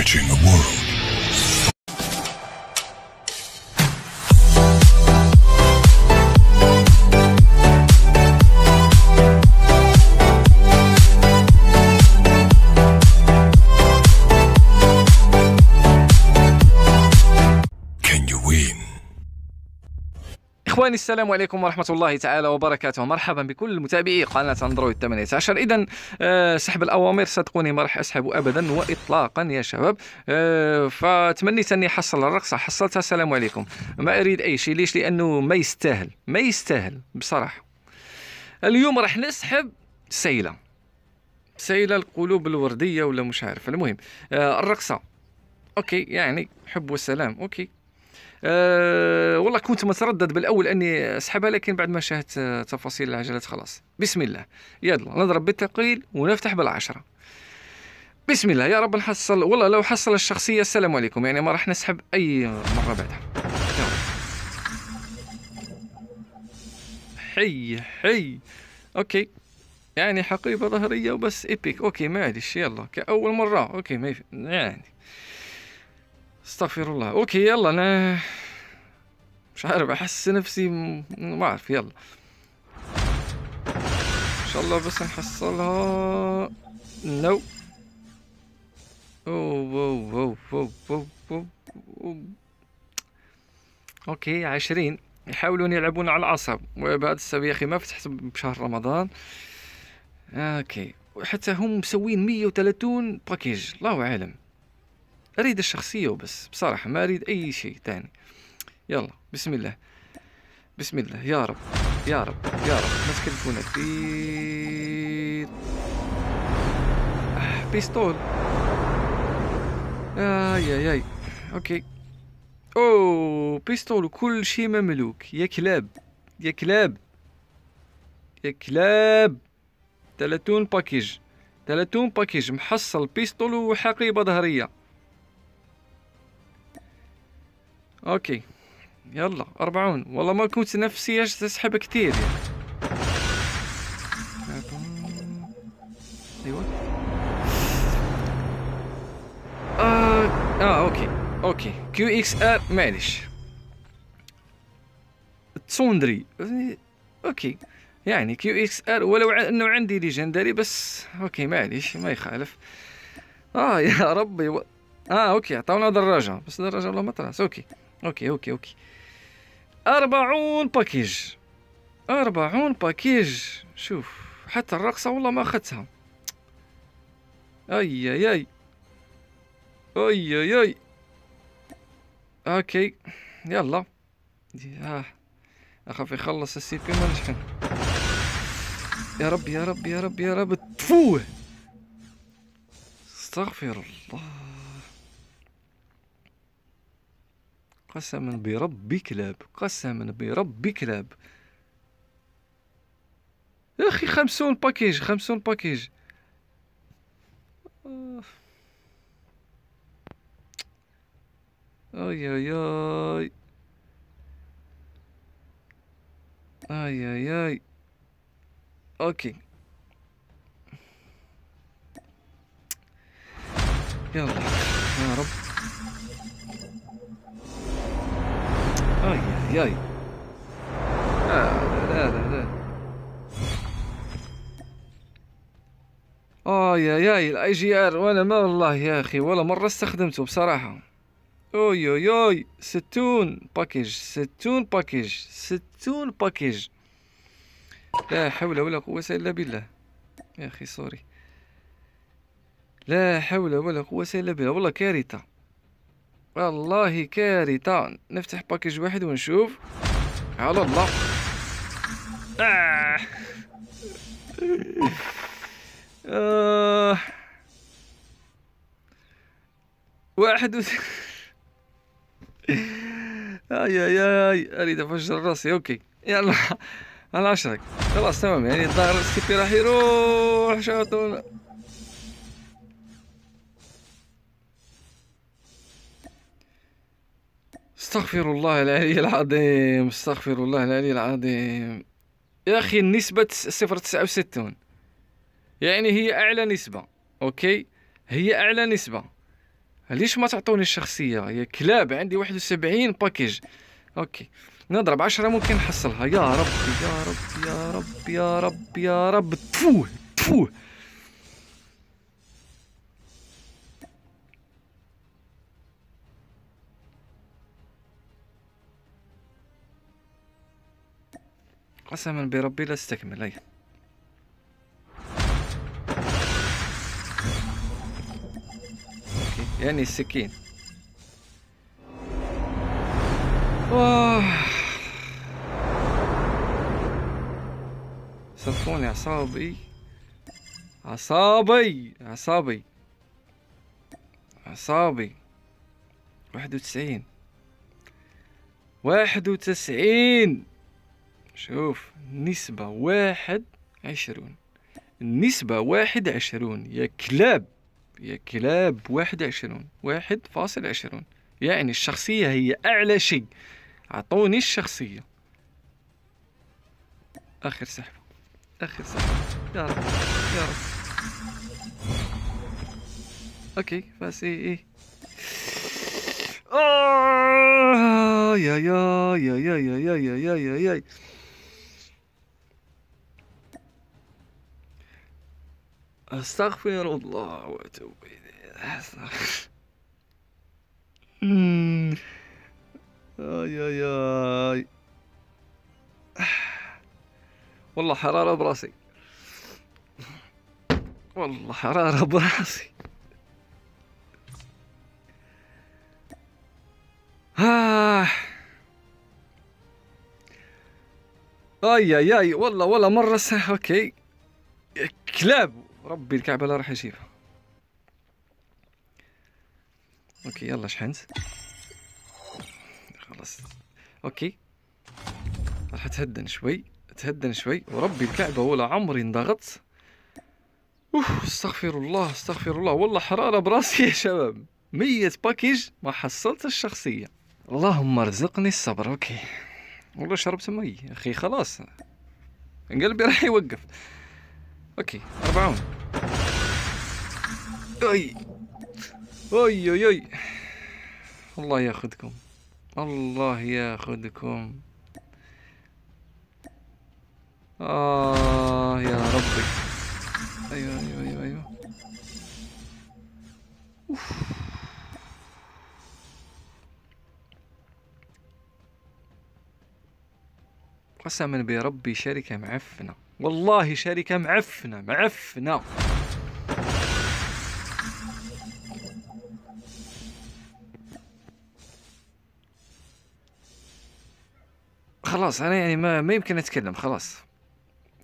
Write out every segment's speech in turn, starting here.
Imagine a world اخواني السلام عليكم ورحمه الله تعالى وبركاته مرحبا بكل متابعي قناه اندرويد 18 اذا آه، سحب الاوامر صدقوني ما راح اسحب ابدا واطلاقا يا شباب آه، فتمنيت اني حصل الرقصه حصلتها السلام عليكم ما اريد اي شيء ليش لانه ما يستاهل ما يستاهل بصراحه اليوم راح نسحب سيله سيله القلوب الورديه ولا مش عارف المهم آه، الرقصه اوكي يعني حب وسلام اوكي أه والله كنت متردد بالاول اني اسحبها لكن بعد ما شاهدت آه، تفاصيل العجلات خلاص بسم الله يلا نضرب بالتقيل ونفتح بالعشره بسم الله يا رب نحصل والله لو حصل الشخصيه السلام عليكم يعني ما راح نسحب اي مره بعدها حي حي اوكي يعني حقيبه ظهريه وبس ايبيك اوكي معلش يلا كاول مره اوكي ما يعني استغفر الله اوكي يلا انا مش عارف احس نفسي م... ما اعرف يلا ان شاء الله بس نحصلها نو اوه واو واو واو واو واو, واو. اوكي عشرين يحاولون يلعبون على العصب وبعد السبب يا اخي ما فتحت بشهر رمضان اوكي وحتى هم مسوين مية وثلاثون باكيج الله اعلم اريد الشخصيه وبس بصراحه ما اريد اي شيء ثاني يلا بسم الله بسم الله يا رب يا رب يا رب ماسك تليفونك كثير آه، بيستول اي اي اي اوكي اوه بيستول وكل شيء مملوك يا كلاب يا كلاب يا كلاب 30 باكيج 30 باكيج محصل بيستول وحقيبه ظهريه اوكي يلا أربعون والله ما كنت نفسي اسحب تسحب كثير يعني. آه. اوكي اوكي كيو اكس ار معليش تسوندري اوكي يعني كيو اكس ار ولو انه عندي ليجندري بس اوكي معليش ما يخالف اه يا ربي و... اه اوكي عطاونا دراجة بس دراجة والله ما طراس اوكي اوكي اوكي اوكي أربعون باكيج أربعون باكيج شوف حتى الرقصة والله ما اخذتها أي أي أي أي أي أي أوكي يلا آه. أخاف يخلص السي بي ما نشحن يا رب يا رب يا رب يا رب تفوه استغفر الله قسما بربي كلاب قسما بربي كلاب يا اخي خمسون باكيج خمسون باكيج آه. اي اي اي اي اي اي اوكي يلا يا رب جاي آه لا لا لا اه يا ياي الاي جي ار وانا ما والله يا اخي ولا مره استخدمته بصراحه اوي اوي اوي ستون باكيج ستون باكيج ستون باكيج لا حول ولا قوه الا بالله يا اخي سوري لا حول ولا قوه الا بالله والله كارثه والله كارثة نفتح باكيج واحد ونشوف على الله آه. آه. واحد و... اي اي اي اريد افجر راسي اوكي يلا على عشرك خلاص تمام يعني الظاهر السكي راح يروح شاطر استغفر الله العلي العظيم استغفر الله العلي العظيم يا أخي النسبة صفر تسعة وستون يعني هي أعلى نسبة أوكي هي أعلى نسبة ليش ما تعطوني الشخصية يا كلاب عندي واحد وسبعين باكيج أوكي نضرب عشرة ممكن نحصلها يا رب يا رب يا رب يا رب يا رب تفوه تفوه قسما بربي لا استكمل اي يعني السكين صفوني اعصابي اعصابي اعصابي اعصابي واحد وتسعين واحد وتسعين شوف نسبة واحد عشرون النسبة واحد عشرون يا كلاب يا كلاب واحد عشرون واحد فاصل عشرون يعني الشخصية هي أعلى شيء أعطوني الشخصية آخر سحبة آخر سحبة يا رب يا رب أوكي بس إيه إيه آه يا يا يا يا يا يا يا يا يا استغفر الله واتوب اليه استغفر اي اي اي والله حرارة براسي والله حرارة براسي آه. اي اي اي والله والله مرة اوكي كلاب ربي الكعبه لا راح اجيبها اوكي يلا شحنت خلاص اوكي راح اتهدن شوي اتهدن شوي وربي الكعبه ولا عمري انضغط اوف استغفر الله استغفر الله والله حراره براسي يا شباب مية باكيج ما حصلت الشخصيه اللهم ارزقني الصبر اوكي والله شربت مي اخي خلاص قلبي راح يوقف اوكي 40 اي اي اي اي الله ياخذكم الله ياخذكم آه يا ربي أيوة أيوة أيوة أيوة أوف. قسما بربي شركة معفنة والله شركة معفنة معفنة خلاص انا يعني ما, ما يمكن اتكلم خلاص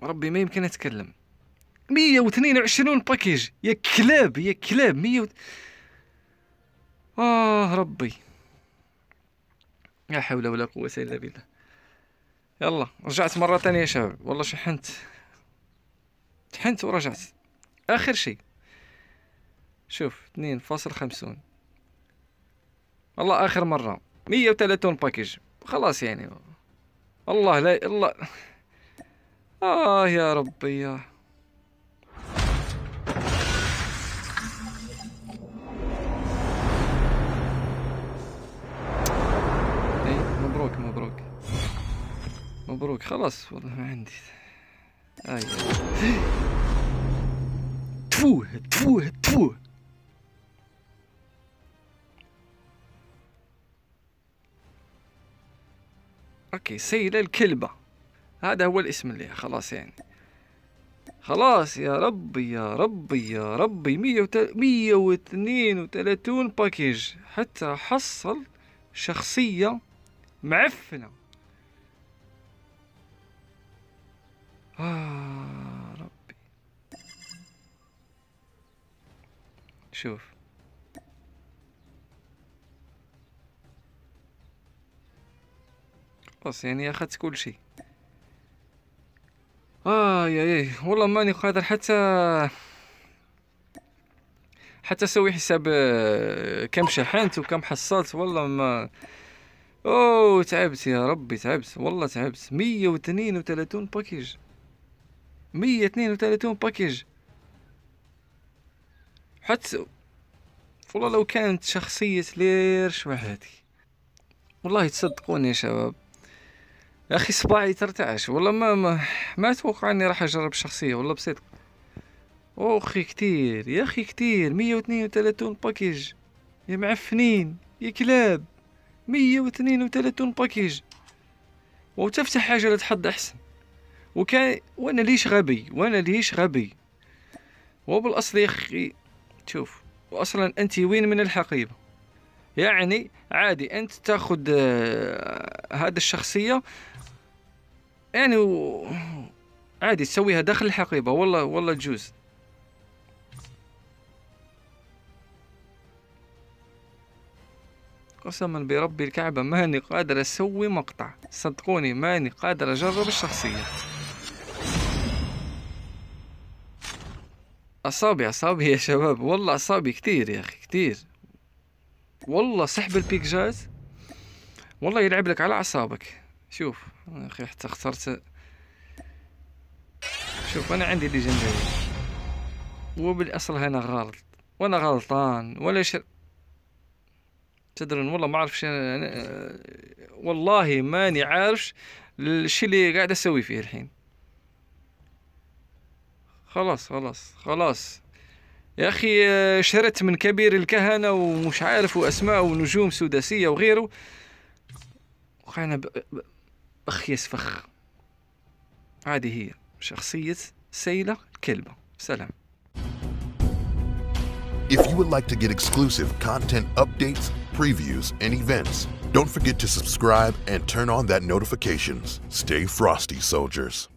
ربي ما يمكن اتكلم 122 باكيج يا كلاب يا كلاب 100 و... اه ربي لا حول ولا قوه الا بالله يلا رجعت مرة ثانية يا شباب والله شحنت شحنت ورجعت آخر شيء شوف اثنين فاصل خمسون والله آخر مرة مية وثلاثون باكيج خلاص يعني الله لا الله آه يا ربي يا إيه، مبروك مبروك مبروك خلاص والله ما عندي اي تفوه تفوه تفوه اوكي سيل الكلبة هذا هو الاسم اللي خلاص يعني خلاص يا ربي يا ربي يا ربي مية واثنين وثلاثون باكيج حتى حصل شخصية معفنة آه ربي شوف خلاص يعني اخذت كل شيء اه يا يا والله ماني قادر حتى حتى اسوي حساب آه، كم شحنت وكم حصلت والله ما اوه تعبت يا ربي تعبت والله تعبت مية وثلاثون باكيج مية اثنين وثلاثون باكيج حتى والله لو كانت شخصية ليرش وحدي والله تصدقوني يا شباب يا اخي صباعي ترتعش والله ما ما, ما اتوقع اني راح اجرب شخصية والله بصدق اوخي كتير يا اخي كتير مية واثنين وثلاثون باكيج يا معفنين يا كلاب مية واثنين وثلاثون باكيج وتفتح حاجة لتحد احسن وكان وانا ليش غبي وانا ليش غبي وبالاصل يا اخي شوف واصلا انت وين من الحقيبه يعني عادي انت تاخذ آه، هذه الشخصيه يعني و... عادي تسويها داخل الحقيبه والله والله تجوز قسما برب الكعبة ماني قادر أسوي مقطع صدقوني ماني قادر أجرب الشخصية أصابي أصابي يا شباب والله أصابي كتير يا أخي كتير والله سحب البيك جاز والله يلعب لك على أعصابك شوف يا أخي حتى اخترت شوف أنا عندي اللي وبالأصل هنا غلط وأنا غلطان ولا شر تدرون والله ما عرفش أنا والله ماني عارف الشي اللي قاعد أسوي فيه الحين خلاص خلاص خلاص يا أخي شرت من كبير الكهنة ومش عارف وأسماء ونجوم سداسية وغيره وأنا أخ يسفخ هذه هي شخصية سيلة كلبة سلام If you would like to get exclusive content updates, previews, and events, don't forget to subscribe and turn on that notifications. Stay frosty, soldiers.